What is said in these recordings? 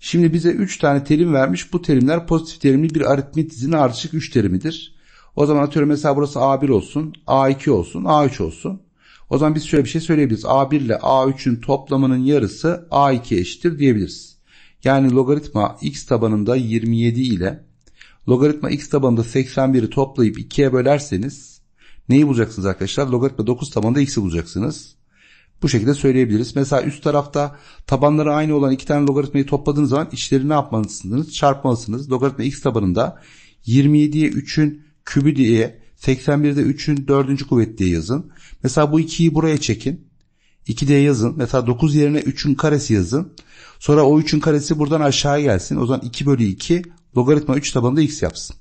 Şimdi bize 3 tane terim vermiş. Bu terimler pozitif terimli bir aritmetik dizinin ardışık 3 terimidir. O zaman atıyorum mesela burası A1 olsun, A2 olsun, A3 olsun. O zaman biz şöyle bir şey söyleyebiliriz. A1 ile A3'ün toplamının yarısı A2 eşittir diyebiliriz. Yani logaritma x tabanında 27 ile logaritma x tabanında 81'i toplayıp 2'ye bölerseniz neyi bulacaksınız arkadaşlar? Logaritma 9 tabanında x'i bulacaksınız. Bu şekilde söyleyebiliriz. Mesela üst tarafta tabanları aynı olan iki tane logaritmayı topladığınız zaman içleri ne yapmalısınız? Çarpmalısınız. Logaritma x tabanında 27'ye 3'ün kübü diye 81'de 3'ün 4. kuvvet diye yazın. Mesela bu 2'yi buraya çekin. 2 diye yazın. Mesela 9 yerine 3'ün karesi yazın. Sonra o 3'ün karesi buradan aşağı gelsin. O zaman 2 bölü 2 logaritma 3 tabanında x yapsın.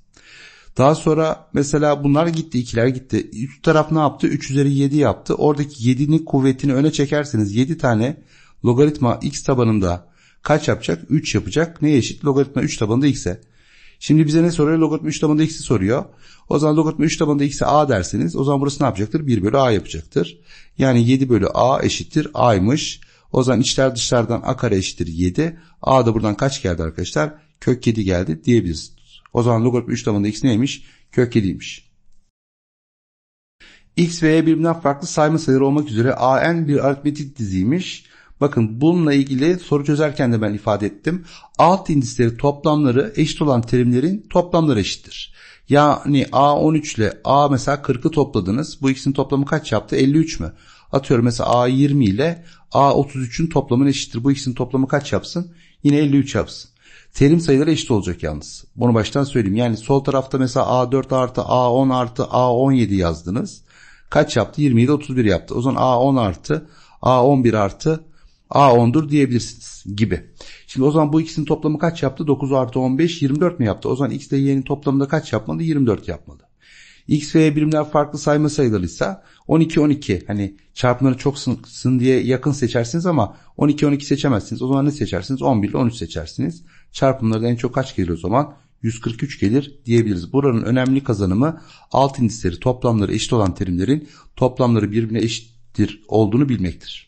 Daha sonra mesela bunlar gitti ikiler gitti. Üst taraf ne yaptı? 3 üzeri 7 yaptı. Oradaki 7'nin kuvvetini öne çekerseniz 7 tane logaritma x tabanında kaç yapacak? 3 yapacak. Ne eşit? Logaritma 3 tabanında x'e. Şimdi bize ne soruyor? Logaritma 3 tabanında x'i soruyor. O zaman logaritma 3 tabanında x'e a derseniz o zaman burası ne yapacaktır? 1 bölü a yapacaktır. Yani 7 bölü a eşittir a'ymış. O zaman içler dışlardan a kare eşittir 7. A da buradan kaç geldi arkadaşlar? Kök 7 geldi diyebiliriz. O zaman logaritma 3 tabanında x neymiş? Kök 7'ymiş. X ve Y birbirinden farklı sayma sayıları olmak üzere AN bir aritmetik diziymiş. Bakın bununla ilgili soru çözerken de ben ifade ettim. Alt indisleri toplamları eşit olan terimlerin toplamları eşittir. Yani A13 ile A mesela 40'ı topladınız. Bu ikisinin toplamı kaç yaptı? 53 mü? Atıyorum mesela A20 ile A33'ün toplamı eşittir. Bu ikisinin toplamı kaç yapsın? Yine 53 yapsın. Terim sayıları eşit olacak yalnız. Bunu baştan söyleyeyim. Yani sol tarafta mesela A4 artı A10 artı A17 yazdınız. Kaç yaptı? 27 31 yaptı. O zaman A10 artı A11 artı A10'dur diyebilirsiniz gibi. Şimdi o zaman bu ikisinin toplamı kaç yaptı? 9 artı 15 24 mi yaptı? O zaman X ile Y'nin toplamında kaç yapmalı? 24 yapmalı. X ve Y birimler farklı sayma sayılarıysa 12 12 hani çarpımları çok sınsın diye yakın seçersiniz ama 12 12 seçemezsiniz. O zaman ne seçersiniz? 11 ile 13 seçersiniz. Çarpımları en çok kaç gelir o zaman? 143 gelir diyebiliriz. Buranın önemli kazanımı alt indisleri toplamları eşit olan terimlerin toplamları birbirine eşittir olduğunu bilmektir.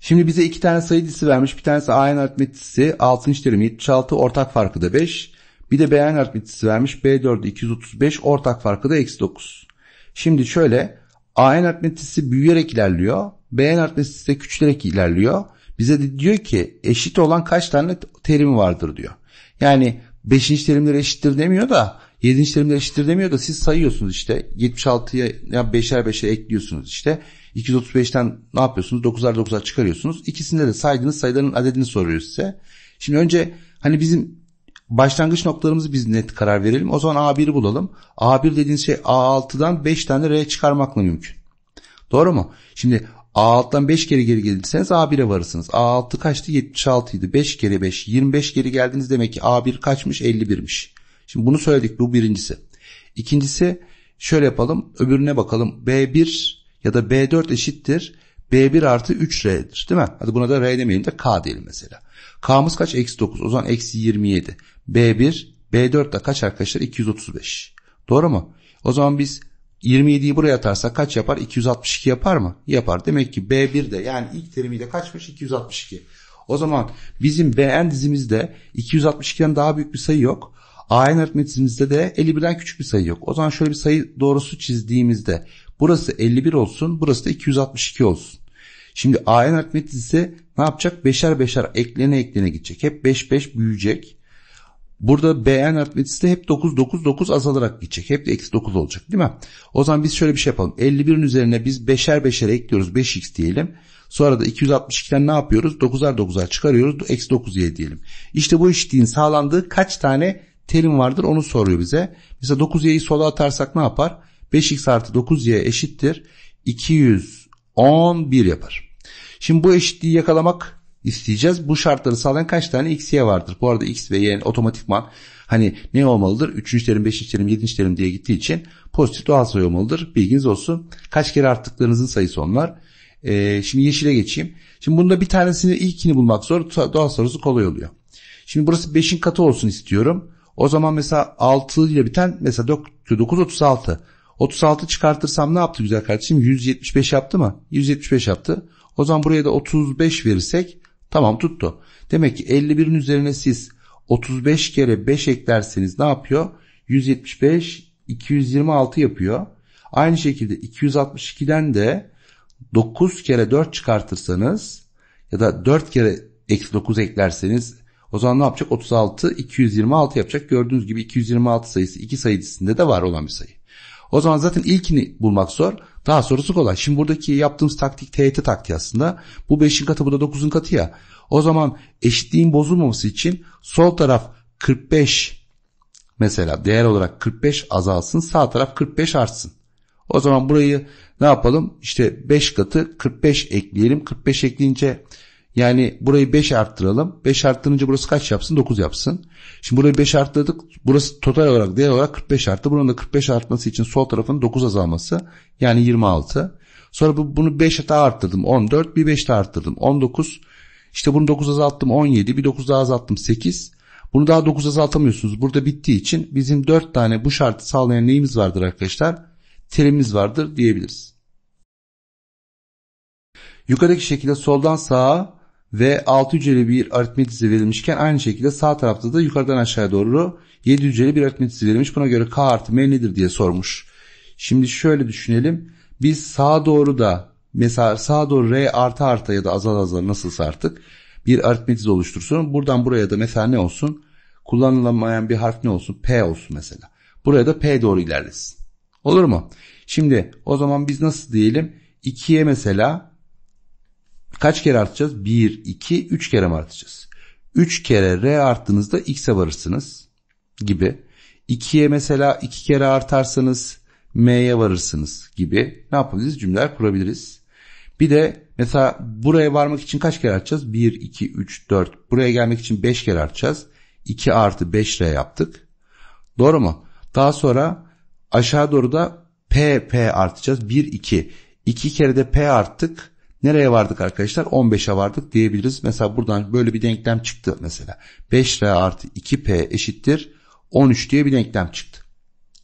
Şimdi bize iki tane sayı dizisi vermiş. Bir tanesi AN artmet dizisi 6. terim 76 ortak farkı da 5. Bir de BN artmet dizisi vermiş. B4 235 ortak farkı da eksi 9. Şimdi şöyle AN artmet dizisi büyüyerek ilerliyor. BN artmet dizisi de küçülerek ilerliyor. Bize de diyor ki eşit olan kaç tane terim vardır diyor. Yani 5. terimler eşittir demiyor da 7. terimler eşittir demiyor da siz sayıyorsunuz işte 76'ya ya 5'er 5'e ekliyorsunuz işte 235'ten ne yapıyorsunuz 9'ar 9'ar çıkarıyorsunuz İkisinde de saydığınız sayıların adedini soruyor size. Şimdi önce hani bizim başlangıç noktalarımızı biz net karar verelim o zaman A1'i bulalım A1 dediğiniz şey A6'dan 5 tane R çıkarmakla mümkün. Doğru mu? Şimdi A6'dan 5 kere geri gelirseniz A1'e varırsınız. A6 kaçtı? 76 idi. 5 kere 5. 25 geri geldiniz demek ki A1 kaçmış? 51'miş. Şimdi bunu söyledik. Bu birincisi. İkincisi şöyle yapalım. Öbürüne bakalım. B1 ya da B4 eşittir. B1 artı 3R'dir değil mi? Hadi buna da R demeyelim de K diyelim mesela. K'mız kaç? Eksi 9. O zaman eksi 27. B1, B4 de kaç arkadaşlar? 235. Doğru mu? O zaman biz 27'yi buraya atarsa kaç yapar? 262 yapar mı? Yapar. Demek ki B1 de yani ilk terimi kaçmış? 262. O zaman bizim Bn dizimizde 262'den daha büyük bir sayı yok. An aritmetimizde de 51'den küçük bir sayı yok. O zaman şöyle bir sayı doğrusu çizdiğimizde burası 51 olsun, burası da 262 olsun. Şimdi An aritmetisi ne yapacak? Beşer beşer eklene eklene gidecek. Hep 5 5 büyüyecek. Burada BN aritmetisi de hep 9 9 9 azalarak gidecek. Hep de eksi 9 olacak değil mi? O zaman biz şöyle bir şey yapalım. 51'in üzerine biz 5'er 5'er ekliyoruz 5x diyelim. Sonra da 262'den ne yapıyoruz? 9'ar 9'ar çıkarıyoruz. Eksi 9y diyelim. İşte bu eşitliğin sağlandığı kaç tane terim vardır onu soruyor bize. Mesela 9y'yi sola atarsak ne yapar? 5x artı 9y eşittir. 211 yapar. Şimdi bu eşitliği yakalamak isteyeceğiz. Bu şartları sağlayan kaç tane x y vardır? Bu arada x ve y'nin otomatikman hani ne olmalıdır? 3. terim, 5. terim, 7. terim diye gittiği için pozitif doğal sayı olmalıdır. Bilginiz olsun. Kaç kere arttıklarınızın sayısı onlar. Ee, şimdi yeşile geçeyim. Şimdi bunda bir tanesini ilkini bulmak zor. Doğal sorusu kolay oluyor. Şimdi burası 5'in katı olsun istiyorum. O zaman mesela 6 ile biten mesela 9 36. 36 çıkartırsam ne yaptı güzel kardeşim? 175 yaptı mı? 175 yaptı. O zaman buraya da 35 verirsek Tamam tuttu. Demek ki 51'in üzerine siz 35 kere 5 eklerseniz ne yapıyor? 175 226 yapıyor. Aynı şekilde 262'den de 9 kere 4 çıkartırsanız ya da 4 kere eksi 9 eklerseniz o zaman ne yapacak? 36 226 yapacak. Gördüğünüz gibi 226 sayısı 2 sayısında da var olan bir sayı. O zaman zaten ilkini bulmak zor. Daha sorusu kolay. Şimdi buradaki yaptığımız taktik TYT taktiği aslında. Bu 5'in katı bu da 9'un katı ya. O zaman eşitliğin bozulmaması için sol taraf 45 mesela değer olarak 45 azalsın sağ taraf 45 artsın. O zaman burayı ne yapalım? İşte 5 katı 45 ekleyelim. 45 ekleyince yani burayı 5 arttıralım. 5 arttırınca burası kaç yapsın? 9 yapsın. Şimdi burayı 5 arttırdık. Burası total olarak değer olarak 45 arttı. Bunun da 45 artması için sol tarafın 9 azalması. Yani 26. Sonra bunu 5 daha arttırdım. 14. Bir 5 daha arttırdım. 19. İşte bunu 9 azalttım. 17. Bir 9 daha azalttım. 8. Bunu daha 9 azaltamıyorsunuz. Burada bittiği için bizim 4 tane bu şartı sağlayan neyimiz vardır arkadaşlar? Terimiz vardır diyebiliriz. Yukarıdaki şekilde soldan sağa ve 6 hücreli bir aritmet dizisi verilmişken aynı şekilde sağ tarafta da yukarıdan aşağıya doğru 7 hücreli bir aritmet dizisi verilmiş. Buna göre K artı M nedir diye sormuş. Şimdi şöyle düşünelim. Biz sağa doğru da mesela sağa doğru R artı artı ya da azal azal nasılsa artık bir aritmet dizi oluştursun. Buradan buraya da mesela ne olsun? Kullanılamayan bir harf ne olsun? P olsun mesela. Buraya da P doğru ilerlesin. Olur mu? Şimdi o zaman biz nasıl diyelim? 2'ye mesela kaç kere artacağız? 1, 2, 3 kere mi artacağız? 3 kere R arttığınızda X'e varırsınız gibi. 2'ye mesela 2 kere artarsanız M'ye varırsınız gibi ne yapabiliriz? Cümleler kurabiliriz. Bir de mesela buraya varmak için kaç kere artacağız? 1, 2, 3, 4. Buraya gelmek için 5 kere artacağız. 2 artı 5 R yaptık. Doğru mu? Daha sonra aşağı doğru da P, P artacağız. 1, 2. 2 kere de P arttık. Nereye vardık arkadaşlar? 15'e vardık diyebiliriz. Mesela buradan böyle bir denklem çıktı mesela. 5R artı 2P eşittir 13 diye bir denklem çıktı.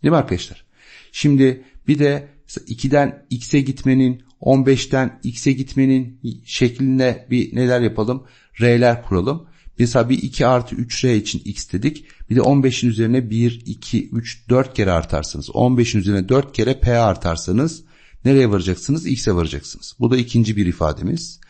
Değil mi arkadaşlar? Şimdi bir de 2'den x'e gitmenin 15'ten x'e gitmenin şeklinde bir neler yapalım? R'ler kuralım. Mesela bir 2 artı 3R için x dedik. Bir de 15'in üzerine 1, 2, 3, 4 kere artarsanız. 15'in üzerine 4 kere P artarsanız Nereye varacaksınız? X'e varacaksınız. Bu da ikinci bir ifademiz.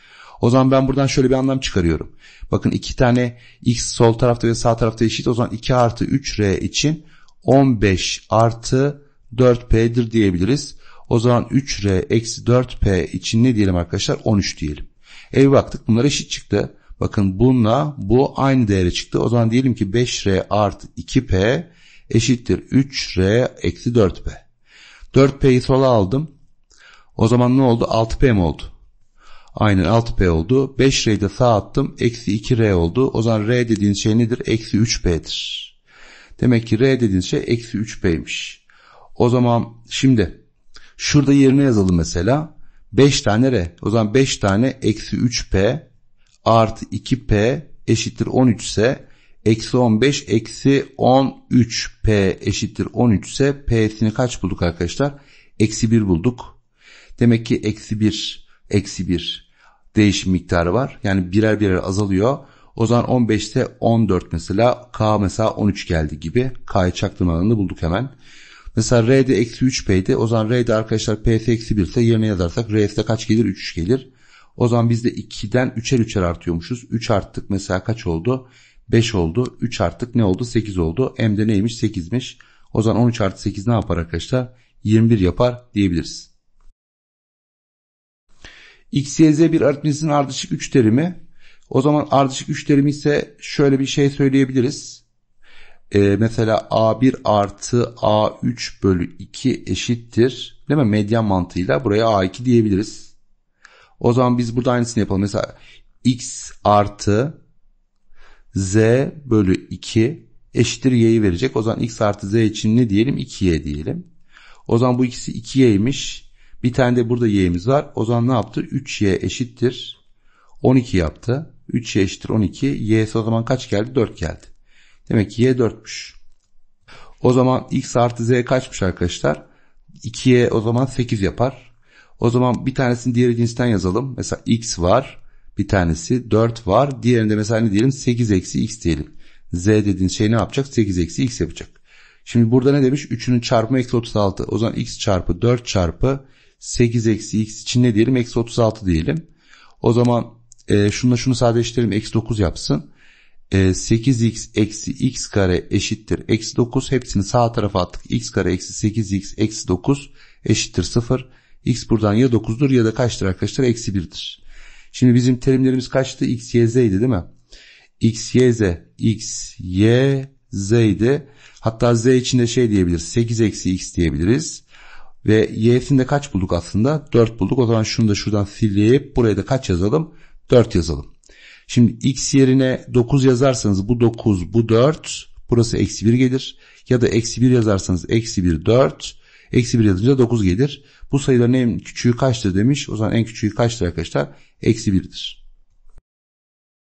O zaman ben buradan şöyle bir anlam çıkarıyorum. Bakın iki tane x sol tarafta ve sağ tarafta eşit. O zaman 2 artı 3r için 15 artı 4p'dir diyebiliriz. O zaman 3r eksi 4p için ne diyelim arkadaşlar? 13 diyelim. Ev baktık bunlar eşit çıktı. Bakın bununla bu aynı değere çıktı. O zaman diyelim ki 5r artı 2p eşittir 3r eksi 4p. 4p'yi sola aldım. O zaman ne oldu? 6P mi oldu? Aynen 6P oldu. 5R'yi de sağ attım. Eksi 2R oldu. O zaman R dediğin şey nedir? Eksi 3P'dir. Demek ki R dediğin şey eksi 3P'ymiş. O zaman şimdi şurada yerine yazalım mesela. 5 tane R. O zaman 5 tane eksi 3P artı 2P eşittir 13 ise eksi 15 eksi 13 P eşittir 13 ise P'sini kaç bulduk arkadaşlar? Eksi 1 bulduk. Demek ki eksi bir, eksi bir değişim miktarı var. Yani birer birer azalıyor. O zaman 15'te 14 mesela K mesela 13 geldi gibi K'yı çaktırma alanını bulduk hemen. Mesela R'de eksi 3 P'de o zaman R'de arkadaşlar P'si eksi 1 ise yerine yazarsak R'si kaç gelir? 3 gelir. O zaman biz de 2'den 3'er 3'er artıyormuşuz. 3 arttık mesela kaç oldu? 5 oldu. 3 arttık ne oldu? 8 oldu. M'de neymiş? 8'miş. O zaman 13 artı 8 ne yapar arkadaşlar? 21 yapar diyebiliriz. XYZ bir aritmetisinin ardışık 3 terimi. O zaman ardışık 3 terimi ise şöyle bir şey söyleyebiliriz. Ee, mesela A1 artı A3 bölü 2 eşittir. Değil mi? Medyan mantığıyla buraya A2 diyebiliriz. O zaman biz burada aynısını yapalım. Mesela X artı Z bölü 2 eşittir y'yi verecek. O zaman x artı z için ne diyelim? 2y diyelim. O zaman bu ikisi 2y'ymiş. Bir tane de burada y'miz var. O zaman ne yaptı? 3y eşittir 12 yaptı. 3y eşittir 12. Y o zaman kaç geldi? 4 geldi. Demek ki y 4'müş. O zaman x artı z kaçmış arkadaşlar? 2y o zaman 8 yapar. O zaman bir tanesini diğeri cinsten yazalım. Mesela x var. Bir tanesi 4 var. Diğerinde mesela ne diyelim? 8 eksi x diyelim. z dediğin şey ne yapacak? 8 eksi x yapacak. Şimdi burada ne demiş? 3'ünün çarpımı eksi 36. O zaman x çarpı 4 çarpı 8 eksi x için ne diyelim? Eksi 36 diyelim. O zaman e, şununla şunu sadeleştirelim. Eksi 9 yapsın. E, 8x eksi x kare eşittir. Eksi 9 hepsini sağ tarafa attık. x kare eksi 8x eksi 9 eşittir 0. x buradan ya 9'dur ya da kaçtır arkadaşlar? Eksi 1'dir. Şimdi bizim terimlerimiz kaçtı? x, y, z'ydi değil mi? x, y, z. x, y, z idi. Hatta z içinde şey diyebiliriz. 8 eksi x diyebiliriz. Ve y'sinde kaç bulduk aslında? 4 bulduk. O zaman şunu da şuradan silip buraya da kaç yazalım? 4 yazalım. Şimdi x yerine 9 yazarsanız bu 9 bu 4 burası eksi 1 gelir. Ya da eksi 1 yazarsanız eksi 1 4 eksi 1 yazınca 9 gelir. Bu sayıların en küçüğü kaçtır demiş. O zaman en küçüğü kaçtır arkadaşlar? Eksi 1'dir.